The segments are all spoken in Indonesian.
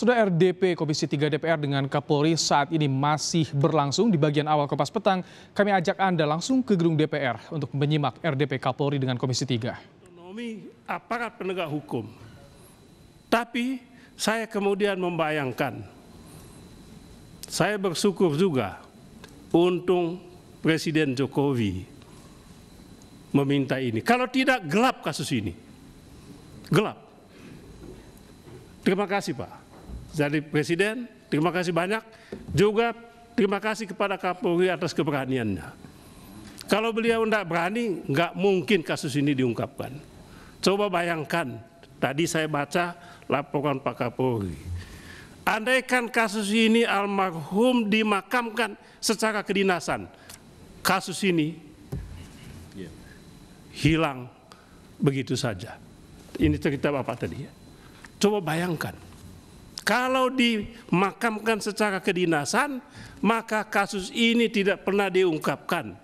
Sudah RDP Komisi 3 DPR dengan Kapolri saat ini masih berlangsung di bagian awal Kompas Petang. Kami ajak Anda langsung ke gedung DPR untuk menyimak RDP Kapolri dengan Komisi 3. Ekonomi aparat penegak hukum. Tapi saya kemudian membayangkan, saya bersyukur juga untung Presiden Jokowi meminta ini. Kalau tidak gelap kasus ini. Gelap. Terima kasih Pak. Jadi Presiden, terima kasih banyak. Juga terima kasih kepada Kapolri atas keberaniannya. Kalau beliau tidak berani, nggak mungkin kasus ini diungkapkan. Coba bayangkan, tadi saya baca laporan Pak Kapolri. Andaikan kasus ini almarhum dimakamkan secara kedinasan, kasus ini iya. hilang begitu saja. Ini cerita Bapak tadi ya. Coba bayangkan. Kalau dimakamkan secara kedinasan, maka kasus ini tidak pernah diungkapkan.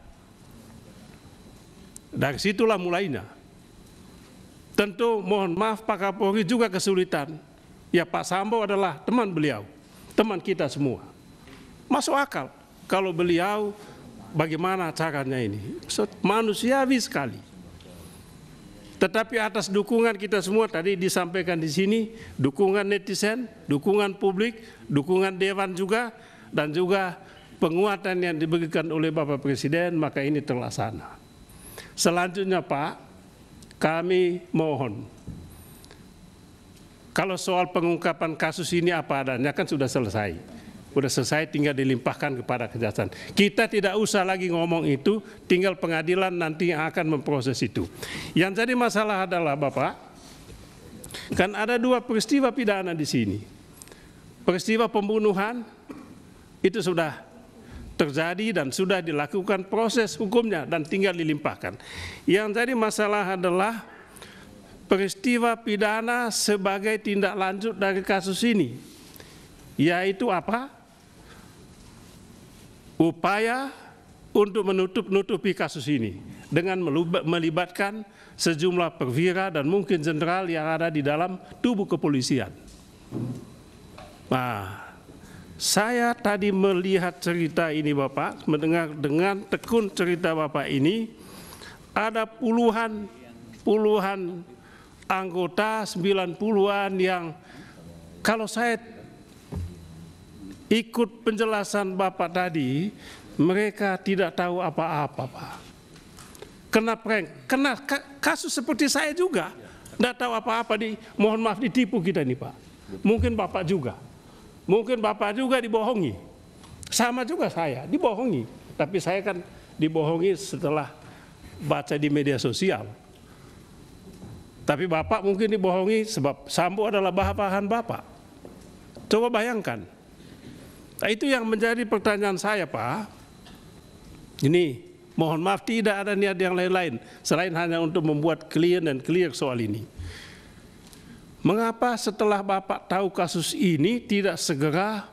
Dari situlah mulainya. Tentu mohon maaf Pak Kapolri juga kesulitan. Ya Pak Sambo adalah teman beliau, teman kita semua. Masuk akal kalau beliau bagaimana caranya ini. Manusiawi sekali. Tetapi atas dukungan kita semua tadi disampaikan di sini, dukungan netizen, dukungan publik, dukungan dewan juga, dan juga penguatan yang diberikan oleh Bapak Presiden, maka ini terlaksana. Selanjutnya Pak, kami mohon, kalau soal pengungkapan kasus ini apa adanya kan sudah selesai. Sudah selesai tinggal dilimpahkan kepada kejaksaan. Kita tidak usah lagi ngomong itu, tinggal pengadilan nanti yang akan memproses itu. Yang jadi masalah adalah Bapak, kan ada dua peristiwa pidana di sini. Peristiwa pembunuhan itu sudah terjadi dan sudah dilakukan proses hukumnya dan tinggal dilimpahkan. Yang jadi masalah adalah peristiwa pidana sebagai tindak lanjut dari kasus ini. Yaitu apa? upaya untuk menutup-nutupi kasus ini dengan melibatkan sejumlah perwira dan mungkin jenderal yang ada di dalam tubuh kepolisian. Nah, saya tadi melihat cerita ini Bapak, mendengar dengan tekun cerita Bapak ini, ada puluhan puluhan anggota 90-an yang kalau saya Ikut penjelasan Bapak tadi, mereka tidak tahu apa-apa, Pak. Kena prank, kena kasus seperti saya juga. Tidak tahu apa-apa, di, mohon maaf ditipu kita nih, Pak. Mungkin Bapak juga. Mungkin Bapak juga dibohongi. Sama juga saya, dibohongi. Tapi saya kan dibohongi setelah baca di media sosial. Tapi Bapak mungkin dibohongi sebab Sambo adalah bahan-bahan Bapak. Coba bayangkan, Nah, itu yang menjadi pertanyaan saya, Pak. Ini, mohon maaf, tidak ada niat yang lain-lain selain hanya untuk membuat clear dan clear soal ini. Mengapa setelah Bapak tahu kasus ini tidak segera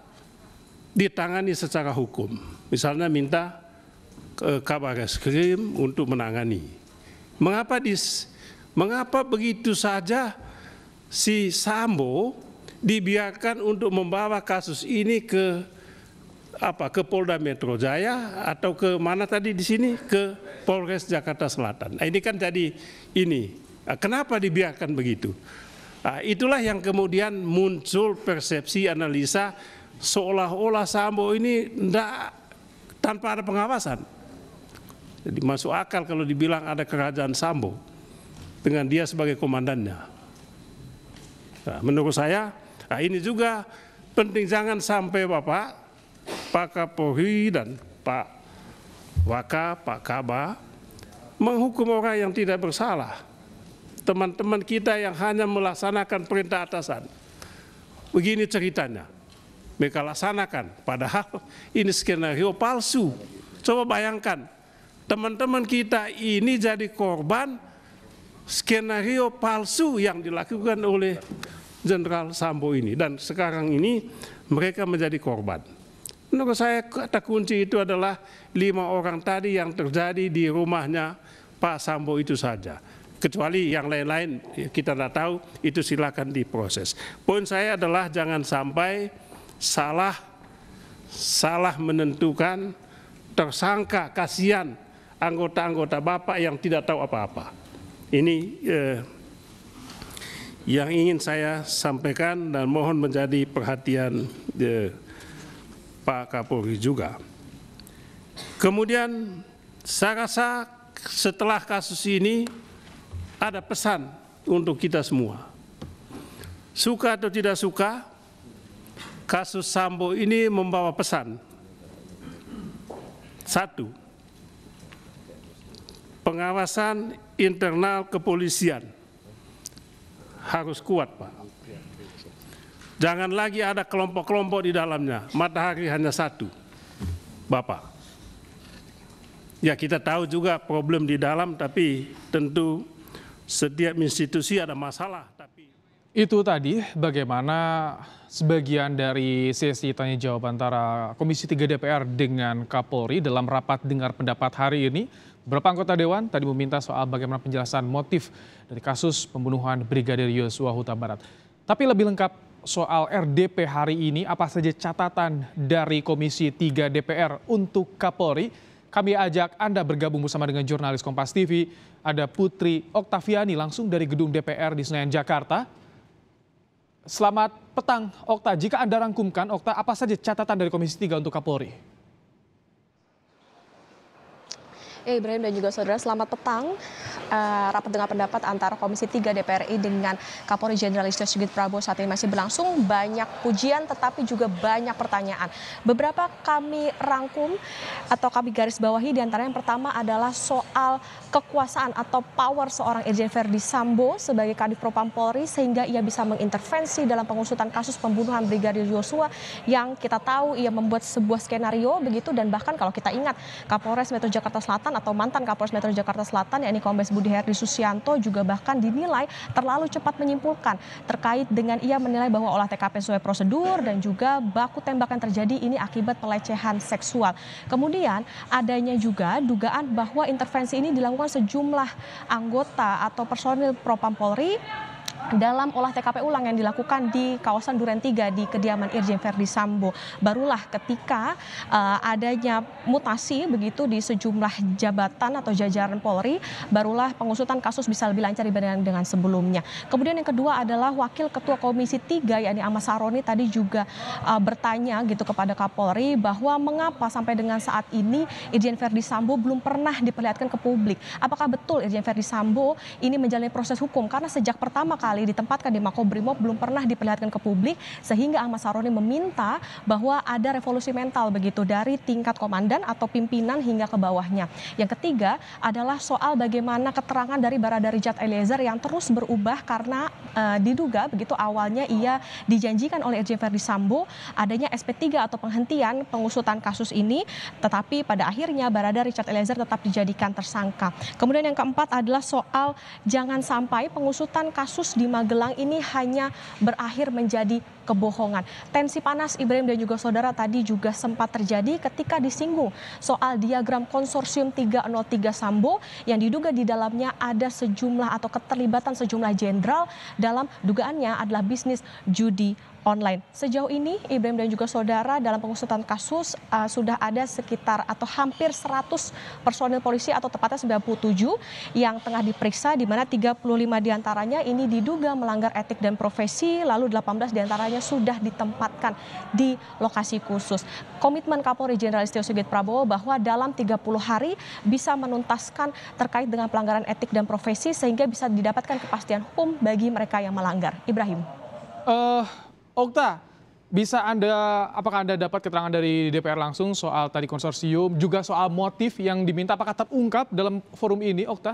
ditangani secara hukum? Misalnya minta ke kabar reskrim untuk menangani. Mengapa dis, mengapa begitu saja si Sambo dibiarkan untuk membawa kasus ini ke apa ke Polda Metro Jaya atau ke mana tadi di sini ke Polres Jakarta Selatan. Nah, ini kan jadi ini eh, kenapa dibiarkan begitu? Nah, itulah yang kemudian muncul persepsi analisa seolah-olah Sambo ini tidak tanpa ada pengawasan. Jadi masuk akal kalau dibilang ada kerajaan Sambo dengan dia sebagai komandannya. Nah, menurut saya nah ini juga penting jangan sampai Bapak Pak Kapolri dan Pak Waka, Pak Kaba menghukum orang yang tidak bersalah. Teman-teman kita yang hanya melaksanakan perintah atasan. Begini ceritanya. Mereka laksanakan, padahal ini skenario palsu. Coba bayangkan, teman-teman kita ini jadi korban skenario palsu yang dilakukan oleh Jenderal Sambo ini. Dan sekarang ini mereka menjadi korban. Menurut saya kata kunci itu adalah lima orang tadi yang terjadi di rumahnya Pak Sambo itu saja. Kecuali yang lain-lain ya, kita tidak tahu, itu silakan diproses. Poin saya adalah jangan sampai salah salah menentukan tersangka kasihan anggota-anggota Bapak yang tidak tahu apa-apa. Ini eh, yang ingin saya sampaikan dan mohon menjadi perhatian eh, Pak Kapolri juga. Kemudian saya rasa setelah kasus ini ada pesan untuk kita semua. Suka atau tidak suka, kasus Sambo ini membawa pesan. Satu, pengawasan internal kepolisian harus kuat, Pak. Jangan lagi ada kelompok-kelompok di dalamnya. Matahari hanya satu. Bapak. Ya kita tahu juga problem di dalam tapi tentu setiap institusi ada masalah tapi itu tadi bagaimana sebagian dari sesi tanya jawab antara Komisi 3 DPR dengan Kapolri dalam rapat dengar pendapat hari ini. Beberapa anggota dewan tadi meminta soal bagaimana penjelasan motif dari kasus pembunuhan Brigadir Yosua Huta Barat. Tapi lebih lengkap soal RDP hari ini, apa saja catatan dari Komisi 3 DPR untuk Kapolri? Kami ajak Anda bergabung bersama dengan jurnalis Kompas TV, ada Putri Oktaviani langsung dari gedung DPR di Senayan, Jakarta. Selamat petang, Okta. Jika Anda rangkumkan, Okta, apa saja catatan dari Komisi 3 untuk Kapolri? Ya Ibrahim dan juga saudara selamat petang. Uh, rapat dengan pendapat antara Komisi 3 DPRI dengan Kapolri Jenderal Listio Sigit Prabowo saat ini masih berlangsung. Banyak pujian tetapi juga banyak pertanyaan. Beberapa kami rangkum atau kami garis bawahi di antara yang pertama adalah soal kekuasaan atau power seorang Irjen Verdi Sambo sebagai Kadif Propam Polri sehingga ia bisa mengintervensi dalam pengusutan kasus pembunuhan Brigadir Yosua yang kita tahu ia membuat sebuah skenario begitu dan bahkan kalau kita ingat Kapolres Metro Jakarta Selatan Selatan atau mantan Kapolres Metro Jakarta Selatan yakni Kombes Budi Herdi Susianto juga bahkan dinilai terlalu cepat menyimpulkan terkait dengan ia menilai bahwa olah TKP sesuai prosedur dan juga baku tembak yang terjadi ini akibat pelecehan seksual. Kemudian adanya juga dugaan bahwa intervensi ini dilakukan sejumlah anggota atau personil Propam Polri dalam olah TKP ulang yang dilakukan di kawasan Duren 3 di kediaman Irjen Verdi Sambo. Barulah ketika uh, adanya mutasi begitu di sejumlah jabatan atau jajaran Polri, barulah pengusutan kasus bisa lebih lancar dibandingkan dengan sebelumnya. Kemudian yang kedua adalah Wakil Ketua Komisi tiga yakni Ahmad Saroni tadi juga uh, bertanya gitu kepada Kapolri bahwa mengapa sampai dengan saat ini Irjen Verdi Sambo belum pernah diperlihatkan ke publik. Apakah betul Irjen Verdi Sambo ini menjalani proses hukum karena sejak pertama kali kali ditempatkan di Makobrimob belum pernah diperlihatkan ke publik sehingga Ahmad Saroni meminta bahwa ada revolusi mental begitu dari tingkat komandan atau pimpinan hingga ke bawahnya. Yang ketiga adalah soal bagaimana keterangan dari Barada Richard Eliezer yang terus berubah karena uh, diduga begitu awalnya ia dijanjikan oleh Irjen Verdi Sambo adanya SP3 atau penghentian pengusutan kasus ini tetapi pada akhirnya Barada Richard Eliezer tetap dijadikan tersangka. Kemudian yang keempat adalah soal jangan sampai pengusutan kasus di di Magelang ini hanya berakhir menjadi kebohongan. Tensi panas Ibrahim dan juga saudara tadi juga sempat terjadi ketika disinggung soal diagram konsorsium 303 Sambo yang diduga di dalamnya ada sejumlah atau keterlibatan sejumlah jenderal dalam dugaannya adalah bisnis judi online. Sejauh ini Ibrahim dan juga saudara dalam pengusutan kasus uh, sudah ada sekitar atau hampir 100 personil polisi atau tepatnya 97 yang tengah diperiksa di mana 35 diantaranya ini diduga melanggar etik dan profesi lalu 18 diantaranya sudah ditempatkan di lokasi khusus. Komitmen Kapolri Jenderal Istio Sigit Prabowo bahwa dalam 30 hari bisa menuntaskan terkait dengan pelanggaran etik dan profesi sehingga bisa didapatkan kepastian hukum bagi mereka yang melanggar. Ibrahim. Uh, Okta, bisa Anda, apakah Anda dapat keterangan dari DPR langsung soal tadi konsorsium, juga soal motif yang diminta apakah terungkap dalam forum ini, Okta?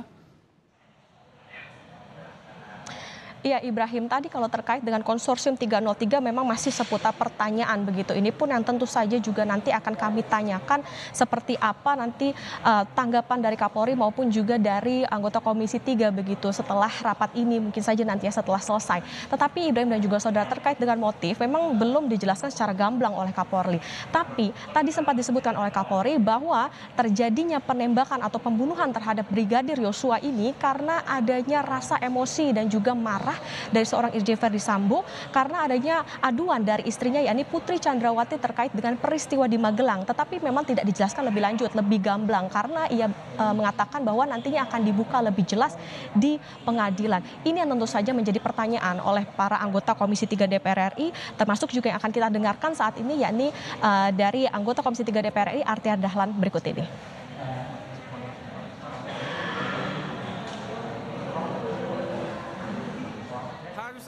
Iya Ibrahim, tadi kalau terkait dengan konsorsium 303 memang masih seputar pertanyaan begitu. Ini pun yang tentu saja juga nanti akan kami tanyakan seperti apa nanti uh, tanggapan dari Kapolri maupun juga dari anggota Komisi 3 begitu setelah rapat ini mungkin saja nanti ya setelah selesai. Tetapi Ibrahim dan juga saudara terkait dengan motif memang belum dijelaskan secara gamblang oleh Kapolri. Tapi tadi sempat disebutkan oleh Kapolri bahwa terjadinya penembakan atau pembunuhan terhadap Brigadir Yosua ini karena adanya rasa emosi dan juga marah marah dari seorang Irjen Verdi Sambo karena adanya aduan dari istrinya yakni Putri Chandrawati terkait dengan peristiwa di Magelang. Tetapi memang tidak dijelaskan lebih lanjut, lebih gamblang karena ia e, mengatakan bahwa nantinya akan dibuka lebih jelas di pengadilan. Ini yang tentu saja menjadi pertanyaan oleh para anggota Komisi 3 DPR RI termasuk juga yang akan kita dengarkan saat ini yakni e, dari anggota Komisi 3 DPR RI Artia Dahlan berikut ini.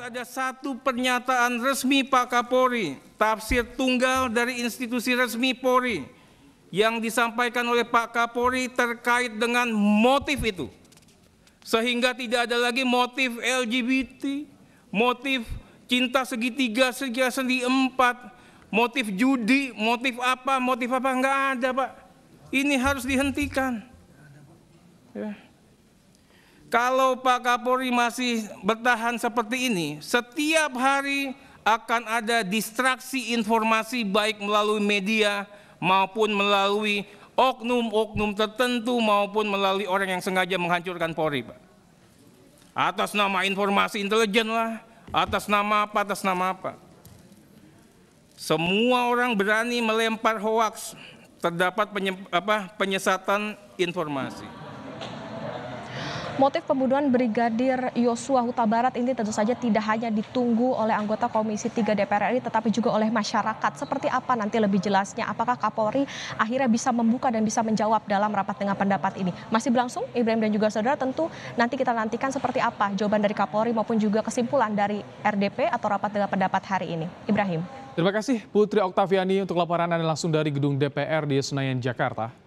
ada satu pernyataan resmi Pak Kapolri, tafsir tunggal dari institusi resmi Polri yang disampaikan oleh Pak Kapolri terkait dengan motif itu. Sehingga tidak ada lagi motif LGBT, motif cinta segitiga, segitiga sendi empat, motif judi, motif apa, motif apa, enggak ada Pak. Ini harus dihentikan. Ya. Kalau Pak Kapolri masih bertahan seperti ini, setiap hari akan ada distraksi informasi baik melalui media maupun melalui oknum-oknum tertentu maupun melalui orang yang sengaja menghancurkan Polri, Pak. Atas nama informasi intelijen lah, atas nama apa, atas nama apa. Semua orang berani melempar hoaks, terdapat penye apa, penyesatan informasi. Motif pembunuhan Brigadir Yosua Huta Barat ini tentu saja tidak hanya ditunggu oleh anggota Komisi 3 DPR RI tetapi juga oleh masyarakat. Seperti apa nanti lebih jelasnya? Apakah Kapolri akhirnya bisa membuka dan bisa menjawab dalam rapat tengah pendapat ini? Masih berlangsung Ibrahim dan juga saudara tentu nanti kita nantikan seperti apa jawaban dari Kapolri maupun juga kesimpulan dari RDP atau rapat tengah pendapat hari ini. Ibrahim. Terima kasih Putri Oktaviani untuk laporan Anda langsung dari gedung DPR di Senayan, Jakarta.